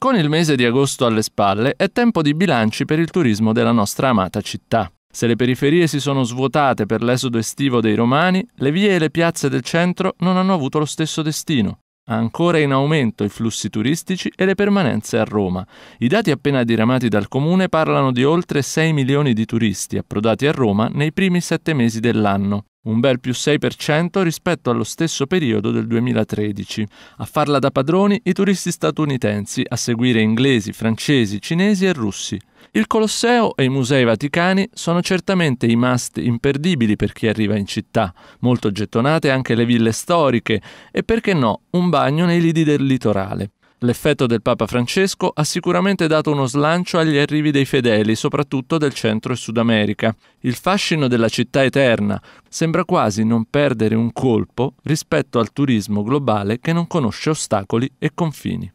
Con il mese di agosto alle spalle è tempo di bilanci per il turismo della nostra amata città. Se le periferie si sono svuotate per l'esodo estivo dei romani, le vie e le piazze del centro non hanno avuto lo stesso destino. Ancora in aumento i flussi turistici e le permanenze a Roma. I dati appena diramati dal comune parlano di oltre 6 milioni di turisti approdati a Roma nei primi sette mesi dell'anno un bel più 6% rispetto allo stesso periodo del 2013. A farla da padroni i turisti statunitensi, a seguire inglesi, francesi, cinesi e russi. Il Colosseo e i Musei Vaticani sono certamente i must imperdibili per chi arriva in città, molto gettonate anche le ville storiche e perché no, un bagno nei lidi del litorale. L'effetto del Papa Francesco ha sicuramente dato uno slancio agli arrivi dei fedeli, soprattutto del Centro e Sud America. Il fascino della città eterna sembra quasi non perdere un colpo rispetto al turismo globale che non conosce ostacoli e confini.